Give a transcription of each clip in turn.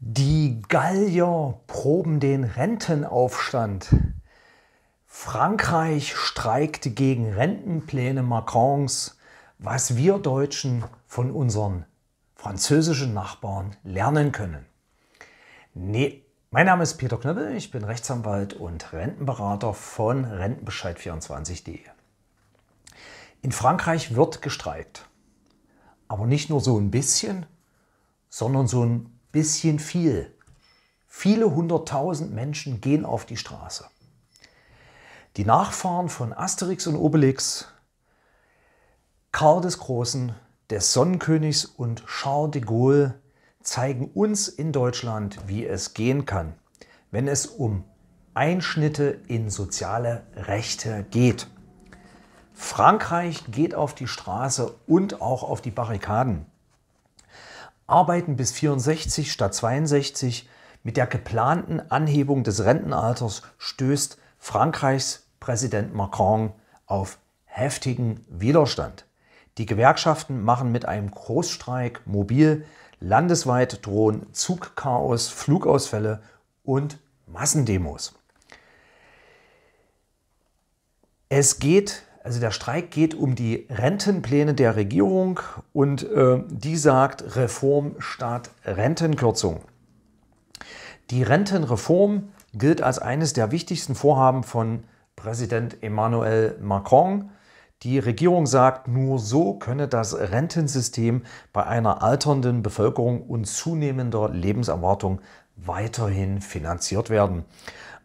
Die Gallier proben den Rentenaufstand. Frankreich streikt gegen Rentenpläne Macrons, was wir Deutschen von unseren französischen Nachbarn lernen können. Nee, mein Name ist Peter Knöppel, ich bin Rechtsanwalt und Rentenberater von Rentenbescheid24.de. In Frankreich wird gestreikt, aber nicht nur so ein bisschen, sondern so ein bisschen viel. Viele hunderttausend Menschen gehen auf die Straße. Die Nachfahren von Asterix und Obelix, Karl des Großen, des Sonnenkönigs und Charles de Gaulle zeigen uns in Deutschland, wie es gehen kann, wenn es um Einschnitte in soziale Rechte geht. Frankreich geht auf die Straße und auch auf die Barrikaden arbeiten bis 64 statt 62. Mit der geplanten Anhebung des Rentenalters stößt Frankreichs Präsident Macron auf heftigen Widerstand. Die Gewerkschaften machen mit einem Großstreik mobil, landesweit drohen Zugchaos, Flugausfälle und Massendemos. Es geht also der Streik geht um die Rentenpläne der Regierung und äh, die sagt Reform statt Rentenkürzung. Die Rentenreform gilt als eines der wichtigsten Vorhaben von Präsident Emmanuel Macron. Die Regierung sagt, nur so könne das Rentensystem bei einer alternden Bevölkerung und zunehmender Lebenserwartung weiterhin finanziert werden.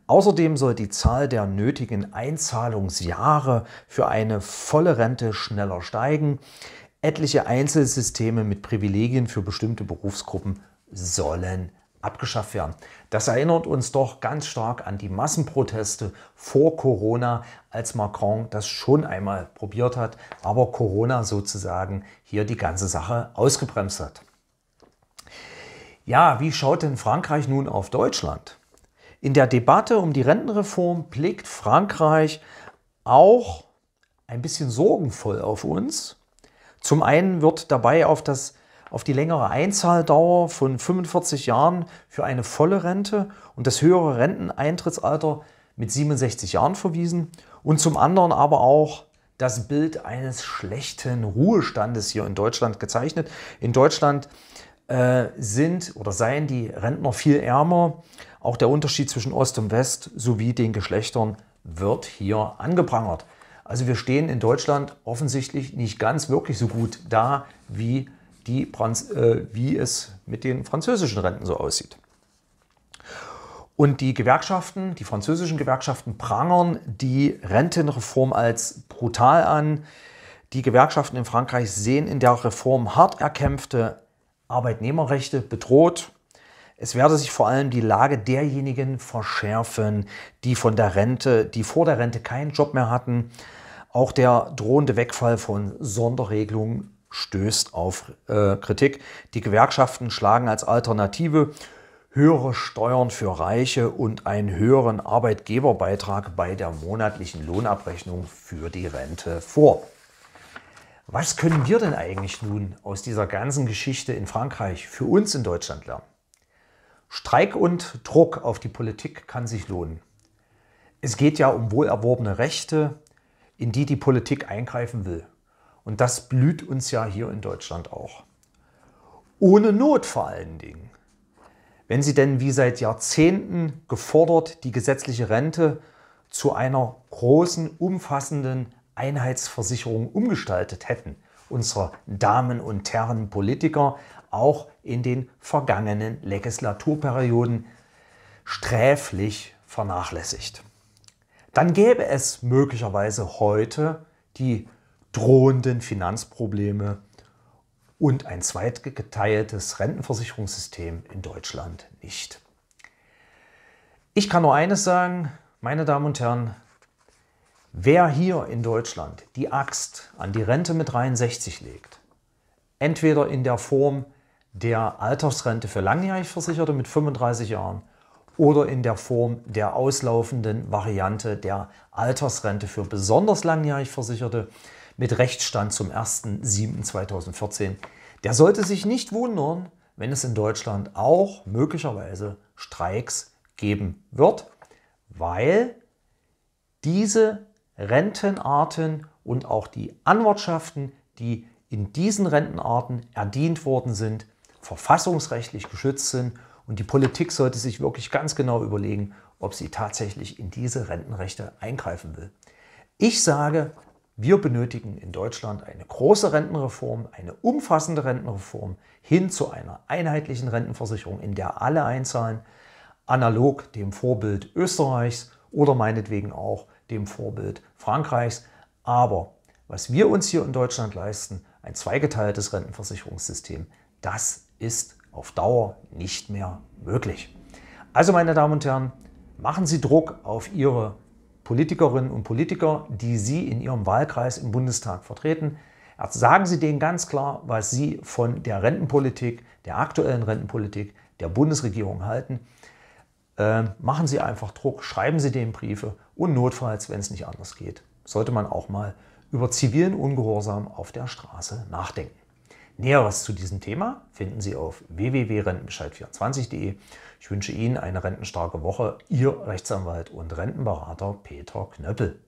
Außerdem soll die Zahl der nötigen Einzahlungsjahre für eine volle Rente schneller steigen. Etliche Einzelsysteme mit Privilegien für bestimmte Berufsgruppen sollen abgeschafft werden. Das erinnert uns doch ganz stark an die Massenproteste vor Corona, als Macron das schon einmal probiert hat, aber Corona sozusagen hier die ganze Sache ausgebremst hat. Ja, wie schaut denn Frankreich nun auf Deutschland? In der Debatte um die Rentenreform blickt Frankreich auch ein bisschen sorgenvoll auf uns. Zum einen wird dabei auf, das, auf die längere Einzahldauer von 45 Jahren für eine volle Rente und das höhere Renteneintrittsalter mit 67 Jahren verwiesen und zum anderen aber auch das Bild eines schlechten Ruhestandes hier in Deutschland gezeichnet. In Deutschland äh, sind oder seien die Rentner viel ärmer. Auch der Unterschied zwischen Ost und West sowie den Geschlechtern wird hier angeprangert. Also wir stehen in Deutschland offensichtlich nicht ganz wirklich so gut da, wie, die Franz äh, wie es mit den französischen Renten so aussieht. Und die Gewerkschaften, die französischen Gewerkschaften prangern die Rentenreform als brutal an. Die Gewerkschaften in Frankreich sehen in der Reform hart erkämpfte Arbeitnehmerrechte bedroht. Es werde sich vor allem die Lage derjenigen verschärfen, die von der Rente, die vor der Rente keinen Job mehr hatten. Auch der drohende Wegfall von Sonderregelungen stößt auf äh, Kritik. Die Gewerkschaften schlagen als Alternative höhere Steuern für Reiche und einen höheren Arbeitgeberbeitrag bei der monatlichen Lohnabrechnung für die Rente vor. Was können wir denn eigentlich nun aus dieser ganzen Geschichte in Frankreich für uns in Deutschland lernen? Streik und Druck auf die Politik kann sich lohnen. Es geht ja um wohlerworbene Rechte, in die die Politik eingreifen will. Und das blüht uns ja hier in Deutschland auch. Ohne Not vor allen Dingen. Wenn sie denn wie seit Jahrzehnten gefordert die gesetzliche Rente zu einer großen, umfassenden Einheitsversicherung umgestaltet hätten, unsere Damen und Herren Politiker, auch in den vergangenen Legislaturperioden sträflich vernachlässigt. Dann gäbe es möglicherweise heute die drohenden Finanzprobleme und ein zweitgeteiltes Rentenversicherungssystem in Deutschland nicht. Ich kann nur eines sagen, meine Damen und Herren, Wer hier in Deutschland die Axt an die Rente mit 63 legt, entweder in der Form der Altersrente für langjährig Versicherte mit 35 Jahren oder in der Form der auslaufenden Variante der Altersrente für besonders langjährig Versicherte mit Rechtsstand zum 01.07.2014, Der sollte sich nicht wundern, wenn es in Deutschland auch möglicherweise Streiks geben wird, weil diese Rentenarten und auch die Anwartschaften, die in diesen Rentenarten erdient worden sind, verfassungsrechtlich geschützt sind. Und die Politik sollte sich wirklich ganz genau überlegen, ob sie tatsächlich in diese Rentenrechte eingreifen will. Ich sage, wir benötigen in Deutschland eine große Rentenreform, eine umfassende Rentenreform hin zu einer einheitlichen Rentenversicherung, in der alle einzahlen, analog dem Vorbild Österreichs oder meinetwegen auch dem Vorbild Frankreichs. Aber was wir uns hier in Deutschland leisten, ein zweigeteiltes Rentenversicherungssystem, das ist auf Dauer nicht mehr möglich. Also meine Damen und Herren, machen Sie Druck auf Ihre Politikerinnen und Politiker, die Sie in Ihrem Wahlkreis im Bundestag vertreten. sagen Sie denen ganz klar, was Sie von der Rentenpolitik, der aktuellen Rentenpolitik der Bundesregierung halten äh, machen Sie einfach Druck, schreiben Sie dem Briefe und notfalls, wenn es nicht anders geht, sollte man auch mal über zivilen Ungehorsam auf der Straße nachdenken. Näheres zu diesem Thema finden Sie auf www.rentenbescheid24.de. Ich wünsche Ihnen eine rentenstarke Woche. Ihr Rechtsanwalt und Rentenberater Peter Knöppel.